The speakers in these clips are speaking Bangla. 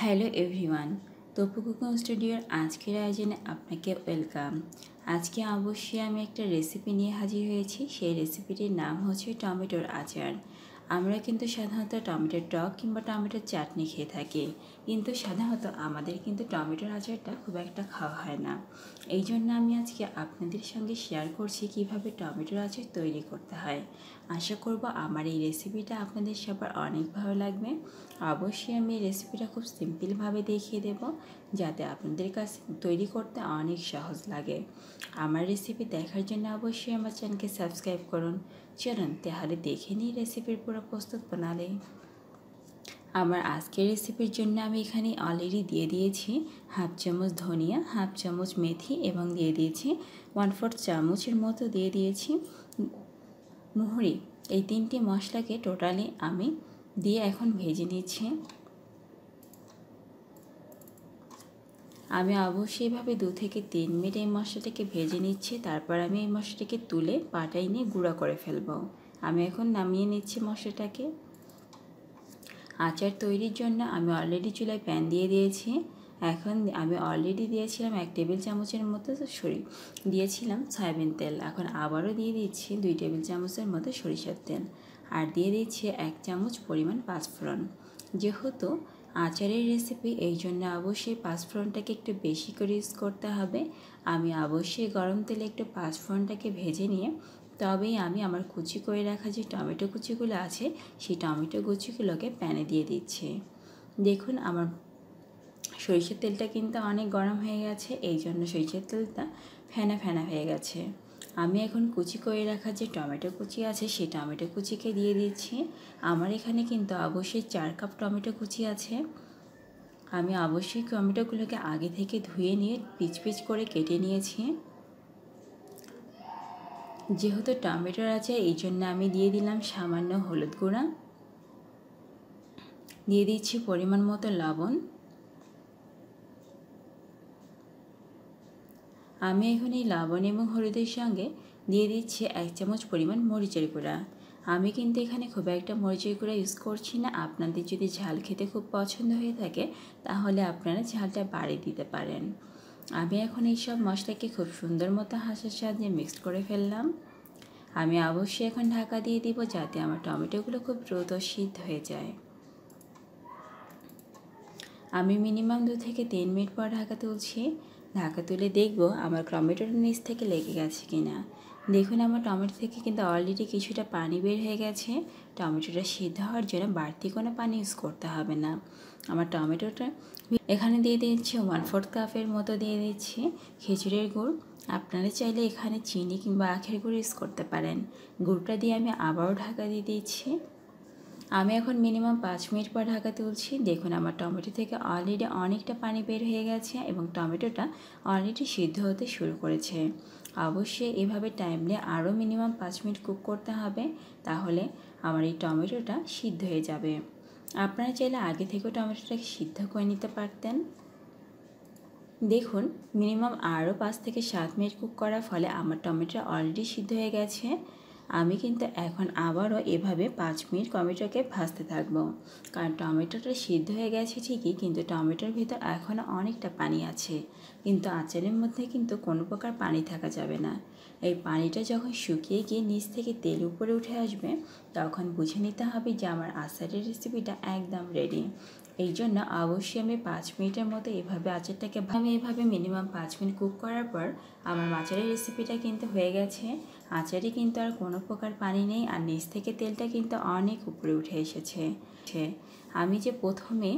হ্যালো এভরিওয়ান তপু স্টুডিওর আজকের আয়োজনে আপনাকে ওয়েলকাম আজকে অবশ্যই আমি একটা রেসিপি নিয়ে হাজির হয়েছি সেই রেসিপিটির নাম হচ্ছে টমেটোর আচার আমরা কিন্তু সাধারণত টমেটোর টক কিংবা টমেটোর চাটনি খেয়ে থাকি কিন্তু সাধারণত আমাদের কিন্তু টমেটোর আচারটা খুব একটা খাওয়া হয় না এই জন্য আমি আজকে আপনাদের সঙ্গে শেয়ার করছি কিভাবে টমেটোর আচার তৈরি করতে হয় আশা করব আমার এই রেসিপিটা আপনাদের সবার অনেক ভালো লাগবে অবশ্যই আমি এই রেসিপিটা খুব সিম্পলভাবে দেখিয়ে দেব যাতে আপনাদের কাছে তৈরি করতে অনেক সহজ লাগে আমার রেসিপি দেখার জন্য অবশ্যই আমার চ্যানেলকে সাবস্ক্রাইব করুন চলুন তাহলে দেখে নিই রেসিপির পুরো প্রস্তুত প্রণালী আমার আজকের রেসিপির জন্য আমি এখানে অলরেডি দিয়ে দিয়েছি হাফ চামচ ধনিয়া হাফ চামচ মেথি এবং দিয়ে দিয়েছি ওয়ান ফোর্থ চামচের মতো দিয়ে দিয়েছি মুহুরি এই তিনটি মশলাকে টোটালি আমি দিয়ে এখন ভেজে নিচ্ছি আমি অবশ্যইভাবে দু থেকে তিন মিনিট এই মশলাটাকে ভেজে নিচ্ছি তারপর আমি এই মশলাটাকে তুলে পাটাই নিয়ে গুঁড়া করে ফেলব আমি এখন নামিয়ে নিচ্ছি মশলাটাকে আচার তৈরির জন্য আমি অলরেডি চুলায় প্যান দিয়ে দিয়েছি এখন আমি অলরেডি দিয়েছিলাম এক টেবিল চামচের মতো সরি দিয়েছিলাম সয়াবিন তেল এখন আবারও দিয়ে দিচ্ছি দুই টেবিল চামচের মতো সরিষার তেল আর দিয়ে দিচ্ছি এক চামচ পরিমাণ পাঁচফোড়ন যেহেতু আচারের রেসিপি এই জন্য অবশ্যই পাঁচফোড়নটাকে একটু বেশি করে ইউজ করতে হবে আমি অবশ্যই গরম তেলে একটু পাঁচফোড়নটাকে ভেজে নিয়ে তবেই আমি আমার কুচি করে রাখা যে টমেটো কুচিগুলো আছে সেই টমেটো কুচিগুলোকে প্যানে দিয়ে দিচ্ছি দেখুন আমার সরিষার তেলটা কিন্তু অনেক গরম হয়ে গেছে এই জন্য সরিষার তেলটা ফেনা ফেনা হয়ে গেছে আমি এখন কুচি করে রাখা যে টমেটো কুচি আছে সেই টমেটো কুচিকে দিয়ে দিচ্ছি আমার এখানে কিন্তু অবশ্যই চার কাপ টমেটো কুচি আছে আমি অবশ্যই টমেটোগুলোকে আগে থেকে ধুয়ে নিয়ে পিচ পিচ করে কেটে নিয়েছি যেহেতু টমেটোর আছে এই জন্য আমি দিয়ে দিলাম সামান্য হলুদ গুঁড়া দিয়ে দিচ্ছি পরিমাণ মতো লবণ আমি এখন এই লবণ এবং হলুদের সঙ্গে দিয়ে দিচ্ছি এক চামচ পরিমাণ মরিচের গুঁড়া আমি কিন্তু এখানে খুব একটা মরিচের গুঁড়া ইউজ করছি না আপনাদের যদি ঝাল খেতে খুব পছন্দ হয়ে থাকে তাহলে আপনারা ঝালটা বাড়িয়ে দিতে পারেন আমি এখন এই সব মশলাকে খুব সুন্দর মতো হাঁসের সাহায্যে মিক্সড করে ফেললাম আমি অবশ্যই এখন ঢাকা দিয়ে দিব যাতে আমার টমেটোগুলো খুব দ্রুত সিদ্ধ হয়ে যায় আমি মিনিমাম দু থেকে তিন মিনিট পর ঢাকা তুলছি ঢাকা তুলে দেখব আমার টমেটোটা নিচ থেকে লেগে গেছে কি না দেখুন আমার টমেটো থেকে কিন্তু অলরেডি কিছুটা পানি বের হয়ে গেছে টমেটোটা সিদ্ধ হওয়ার জন্য বাড়তি কোনো পানি ইউজ করতে হবে না আমার টমেটোটা এখানে দিয়ে দিচ্ছি ওয়ান ফোর্থ কাপের মতো দিয়ে দিচ্ছি খিচুড়ির গুড় আপনারা চাইলে এখানে চিনি কিংবা আখের গুড় ইউজ করতে পারেন গুড়টা দিয়ে আমি আবারও ঢাকা দিয়ে দিচ্ছি আমি এখন মিনিমাম পাঁচ মিনিট পর ঢাকা তুলছি দেখুন আমার টমেটো থেকে অলরেডি অনেকটা পানি বের হয়ে গেছে এবং টমেটোটা অলরেডি সিদ্ধ হতে শুরু করেছে অবশ্যই এভাবে টাইমলে আরও মিনিমাম পাঁচ মিনিট কুক করতে হবে তাহলে আমার এই টমেটোটা সিদ্ধ হয়ে যাবে আপনারা চাইলে আগে থেকেও টমেটোটাকে সিদ্ধ করে নিতে পারতেন দেখুন মিনিমাম আরও পাঁচ থেকে সাত মিনিট কুক করার ফলে আমার টমেটো অলরেডি সিদ্ধ হয়ে গেছে আমি কিন্তু এখন আবারও এভাবে পাঁচ মিনিট টমেটোকে ভাজতে থাকবো কারণ টমেটোটা সিদ্ধ হয়ে গেছে ঠিকই কিন্তু টমেটোর ভিতর এখনও অনেকটা পানি আছে কিন্তু আচারের মধ্যে কিন্তু কোনো প্রকার পানি থাকা যাবে না এই পানিটা যখন শুকিয়ে গিয়ে নিচ থেকে তেল উপরে উঠে আসবে তখন বুঝে নিতে হবে যে আমার আচারের রেসিপিটা একদম রেডি এই জন্য অবশ্যই আমি পাঁচ মিনিটের মতো এভাবে আচারটাকে আমি এভাবে মিনিমাম পাঁচ মিনিট কুক করার পর আমার মাছের রেসিপিটা কিন্তু হয়ে গেছে আচারে কিন্তু আর কোনো প্রকার পানি নেই আর নিচ থেকে তেলটা কিন্তু অনেক উপরে উঠে এসেছে আমি যে প্রথমে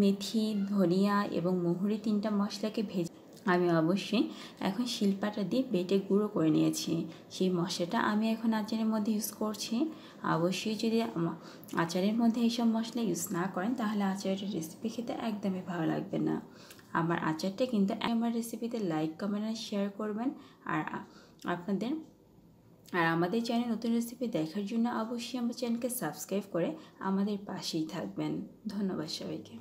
মেথি ধনিয়া এবং মহুরি তিনটা মশলাকে ভেজে আমি অবশ্যই এখন শিল্পাটা দিয়ে বেটে গুঁড়ো করে নিয়েছি সেই মশলাটা আমি এখন আচারের মধ্যে ইউজ করছি অবশ্যই যদি আচারের মধ্যে এইসব মশলা ইউজ না করেন তাহলে আচারের রেসিপি খেতে একদমই ভালো লাগবে না আমার আচারটা কিন্তু আমার রেসিপিতে লাইক কমেন্ট আর শেয়ার করবেন আর আপনাদের আর আমাদের চ্যানেল নতুন রেসিপি দেখার জন্য অবশ্যই আমাদের চ্যানেলকে সাবস্ক্রাইব করে আমাদের পাশেই থাকবেন ধন্যবাদ সবাইকে